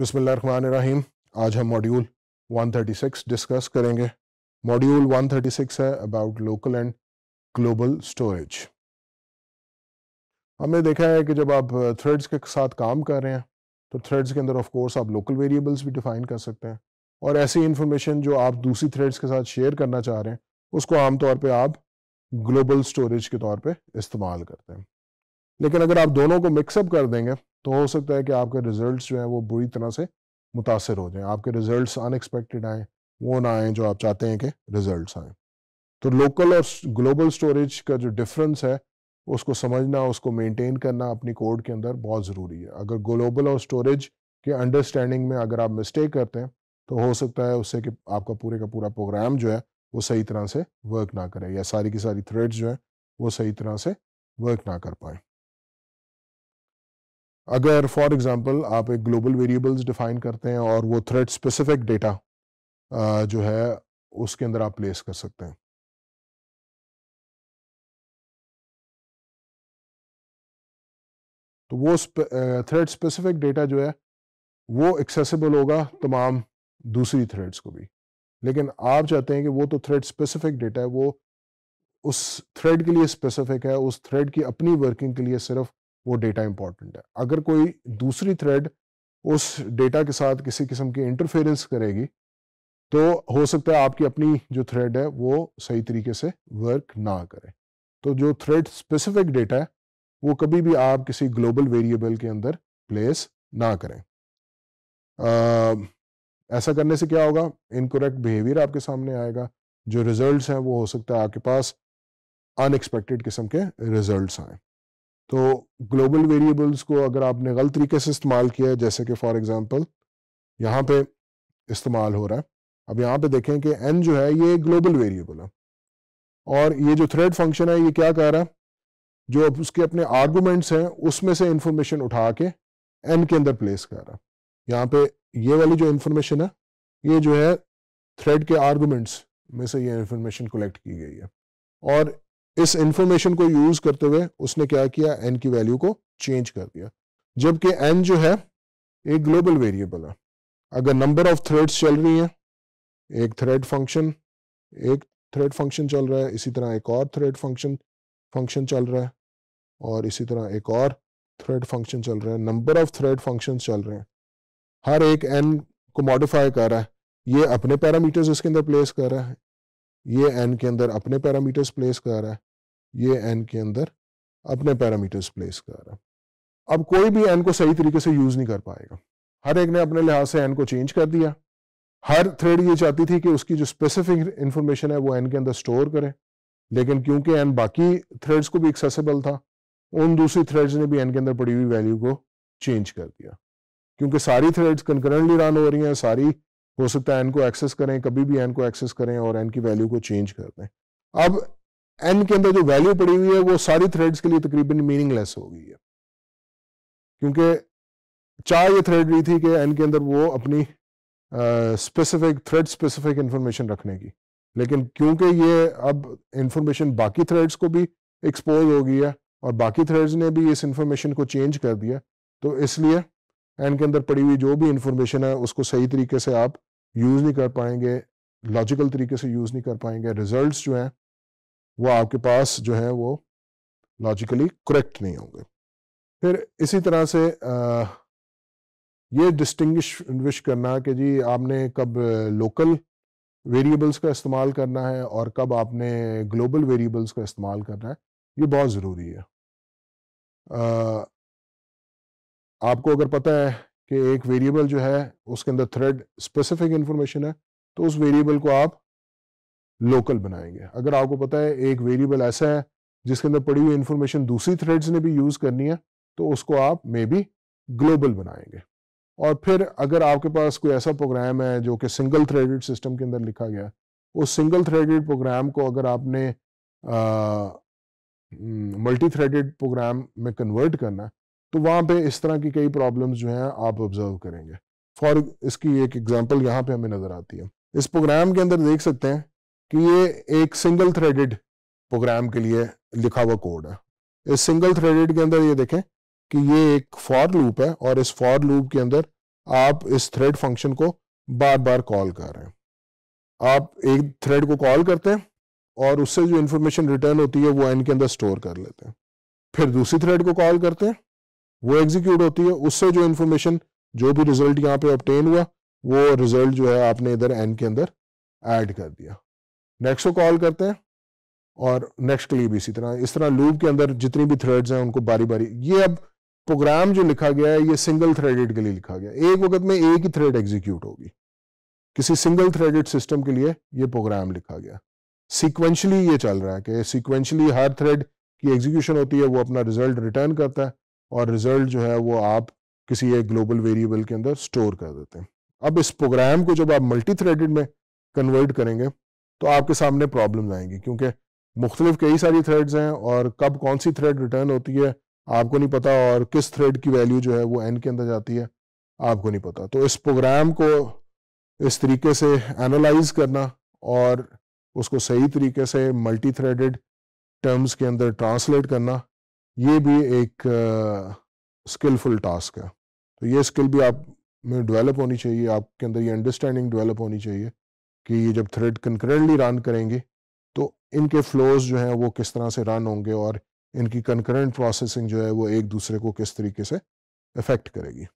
बिसमीम आज हम मॉड्यूल 136 डिस्कस करेंगे मॉड्यूल 136 है about local and global storage हमने देखा है कि जब आप थ्रेड्स के साथ काम कर रहे हैं तो थ्रेड्स के अंदर ऑफ कोर्स आप लोकल वेरिएबल्स भी डिफाइन कर सकते हैं और ऐसी इन्फॉर्मेशन जो आप दूसरी थ्रेड्स के साथ शेयर करना चाह रहे हैं उसको आमतौर पर आप ग्लोबल स्टोरेज के तौर पर इस्तेमाल करते हैं लेकिन अगर आप दोनों को मिक्सअप कर देंगे तो हो सकता है कि आपके रिजल्ट्स जो हैं वो बुरी तरह से मुतासर हो जाएं आपके रिजल्ट्स अनएक्सपेक्टेड आएँ वो ना आएँ जो आप चाहते हैं कि रिजल्ट्स आएँ तो लोकल और ग्लोबल स्टोरेज का जो डिफरेंस है उसको समझना उसको मेनटेन करना अपनी कोड के अंदर बहुत ज़रूरी है अगर ग्लोबल और स्टोरेज के अंडरस्टैंडिंग में अगर आप मिस्टेक करते हैं तो हो सकता है उससे कि आपका पूरे का पूरा प्रोग्राम जो है वो सही तरह से वर्क ना करे या सारी की सारी थ्रेड्स जो हैं वो सही तरह से वर्क ना कर पाएँ अगर फॉर एग्जांपल आप एक ग्लोबल वेरिएबल्स डिफाइन करते हैं और वो थ्रेड स्पेसिफिक डेटा जो है उसके अंदर आप प्लेस कर सकते हैं तो वो थ्रेड स्पेसिफिक डेटा जो है वो एक्सेसिबल होगा तमाम दूसरी थ्रेड्स को भी लेकिन आप चाहते हैं कि वो तो थ्रेड स्पेसिफिक डेटा है वो उस थ्रेड के लिए स्पेसिफिक है उस थ्रेड की अपनी वर्किंग के लिए सिर्फ वो डेटा इंपॉर्टेंट है अगर कोई दूसरी थ्रेड उस डेटा के साथ किसी किस्म की इंटरफेरेंस करेगी तो हो सकता है आपकी अपनी जो थ्रेड है वो सही तरीके से वर्क ना करे तो जो थ्रेड स्पेसिफिक डेटा है वो कभी भी आप किसी ग्लोबल वेरिएबल के अंदर प्लेस ना करें आ, ऐसा करने से क्या होगा इनकोरेक्ट बिहेवियर आपके सामने आएगा जो रिजल्ट्स हैं वो हो सकता है आपके पास अनएक्सपेक्टेड किस्म के रिजल्ट्स आए तो ग्लोबल वेरिएबल्स को अगर आपने गलत तरीके से इस्तेमाल किया है जैसे कि फॉर एग्जांपल यहाँ पे इस्तेमाल हो रहा है अब यहाँ पे देखें कि एन जो है ये ग्लोबल वेरिएबल है और ये जो थ्रेड फंक्शन है ये क्या कह रहा है जो उसके अपने आर्गूमेंट्स हैं उसमें से इंफॉर्मेशन उठा के एन के अंदर प्लेस कर रहा है यहाँ पे ये वाली जो इन्फॉर्मेशन है ये जो है थ्रेड के आर्गूमेंट्स में से ये इंफॉर्मेशन कलेक्ट की गई है और इस इंफॉर्मेशन को यूज करते हुए उसने क्या किया एन की वैल्यू को चेंज कर दिया जबकि एन जो है एक ग्लोबल वेरिएबल है अगर नंबर ऑफ थ्रेड्स चल रही हैं एक थ्रेड फंक्शन एक थ्रेड फंक्शन चल रहा है इसी तरह एक और थ्रेड फंक्शन फंक्शन चल रहा है और इसी तरह एक और थ्रेड फंक्शन चल रहा है नंबर ऑफ थ्रेड फंक्शन चल रहे हैं हर एक एन को मॉडिफाई कर रहा है ये अपने पैरामीटर्स इसके अंदर प्लेस कर रहा है ये एन के अंदर अपने पैरामीटर्स प्लेस कर रहा है ये एन के अंदर अपने पैरामीटर्स प्लेस कर रहा है अब कोई भी एन को सही तरीके से यूज नहीं कर पाएगा हर एक ने अपने लिहाज से एन को चेंज कर दिया हर थ्रेड ये चाहती थी कि उसकी जो स्पेसिफिक इंफॉर्मेशन है वो एन के अंदर स्टोर करें लेकिन क्योंकि एन बाकी थ्रेड्स को भी एक्सेसिबल था उन दूसरी थ्रेड्स ने भी एन के अंदर पड़ी हुई वैल्यू को चेंज कर दिया क्योंकि सारी थ्रेड्स कंकरेंटली रन हो रही हैं सारी हो सकता है एन को एक्सेस करें कभी भी एन को एक्सेस करें और एन की वैल्यू को चेंज कर दें अब एन के अंदर जो वैल्यू पड़ी हुई है वो सारी थ्रेड्स के लिए तकरीबन मीनिंगलेस हो गई है क्योंकि चार ये थ्रेड रही थी कि एन के अंदर वो अपनी स्पेसिफिक थ्रेड स्पेसिफिक इंफॉर्मेशन रखने की लेकिन क्योंकि ये अब इंफॉर्मेशन बाकी थ्रेड्स को भी एक्सपोज हो गई है और बाकी थ्रेड्स ने भी इस इंफॉर्मेशन को चेंज कर दिया तो इसलिए एन के अंदर पड़ी हुई जो भी इंफॉर्मेशन है उसको सही तरीके से आप यूज़ नहीं कर पाएंगे लॉजिकल तरीके से यूज़ नहीं कर पाएंगे रिजल्ट्स जो हैं वो आपके पास जो है वो लॉजिकली करेक्ट नहीं होंगे फिर इसी तरह से आ, ये डिस्टिंग्विश करना कि जी आपने कब लोकल वेरिएबल्स का इस्तेमाल करना है और कब आपने ग्लोबल वेरिएबल्स का इस्तेमाल करना है ये बहुत ज़रूरी है आ, आपको अगर पता है कि एक वेरिएबल जो है उसके अंदर थ्रेड स्पेसिफिक इन्फॉर्मेशन है तो उस वेरिएबल को आप लोकल बनाएंगे अगर आपको पता है एक वेरिएबल ऐसा है जिसके अंदर पड़ी हुई इन्फॉर्मेशन दूसरी थ्रेड्स ने भी यूज़ करनी है तो उसको आप मे बी ग्लोबल बनाएंगे और फिर अगर आपके पास कोई ऐसा प्रोग्राम है जो कि सिंगल थ्रेडेड सिस्टम के अंदर लिखा गया है उस सिंगल थ्रेडेड प्रोग्राम को अगर आपने मल्टी थ्रेडेड प्रोग्राम में कन्वर्ट करना है तो वहाँ पे इस तरह की कई प्रॉब्लम्स जो हैं आप ऑब्जर्व करेंगे फॉर इसकी एक एग्जांपल यहाँ पे हमें नज़र आती है इस प्रोग्राम के अंदर देख सकते हैं कि ये एक सिंगल थ्रेडेड प्रोग्राम के लिए लिखा हुआ कोड है इस सिंगल थ्रेडेड के अंदर ये देखें कि ये एक फॉर लूप है और इस फॉर लूप के अंदर आप इस थ्रेड फंक्शन को बार बार कॉल कर रहे हैं आप एक थ्रेड को कॉल करते हैं और उससे जो इन्फॉर्मेशन रिटर्न होती है वो एन के अंदर स्टोर कर लेते हैं फिर दूसरी थ्रेड को कॉल करते हैं वो एग्जीक्यूट होती है उससे जो इन्फॉर्मेशन जो भी रिजल्ट यहाँ पे ऑप्टेन हुआ वो रिजल्ट जो है आपने इधर एन के अंदर ऐड कर दिया नेक्स्ट को कॉल करते हैं और नेक्स्ट के लिए भी इसी तरह इस तरह लूप के अंदर जितनी भी थ्रेड्स हैं उनको बारी बारी ये अब प्रोग्राम जो लिखा गया है ये सिंगल थ्रेडेड के लिए लिखा गया है एक वक्त में एक ही थ्रेड एग्जीक्यूट होगी किसी सिंगल थ्रेडेड सिस्टम के लिए ये प्रोग्राम लिखा गया सिक्वेंशली ये चल रहा है कि सीक्वेंशली हर थ्रेड की एग्जीक्यूशन होती है वो अपना रिजल्ट रिटर्न करता है और रिजल्ट जो है वो आप किसी एक ग्लोबल वेरिएबल के अंदर स्टोर कर देते हैं अब इस प्रोग्राम को जब आप मल्टी थ्रेडेड में कन्वर्ट करेंगे तो आपके सामने प्रॉब्लम आएंगी क्योंकि मुख्तलिफ कई सारी थ्रेड्स हैं और कब कौन सी थ्रेड रिटर्न होती है आपको नहीं पता और किस थ्रेड की वैल्यू जो है वो एन के अंदर जाती है आपको नहीं पता तो इस प्रोग्राम को इस तरीके से एनालाइज करना और उसको सही तरीके से मल्टी थ्रेडेड टर्म्स के अंदर ट्रांसलेट करना ये भी एक स्किलफुल uh, टास्क है तो ये स्किल भी आप में डेवलप होनी चाहिए आपके अंदर ये अंडरस्टैंडिंग डेवलप होनी चाहिए कि ये जब थ्रेड कंकरेंटली रन करेंगे तो इनके फ्लोज जो हैं वो किस तरह से रन होंगे और इनकी कंकरेंट प्रोसेसिंग जो है वो एक दूसरे को किस तरीके से इफेक्ट करेगी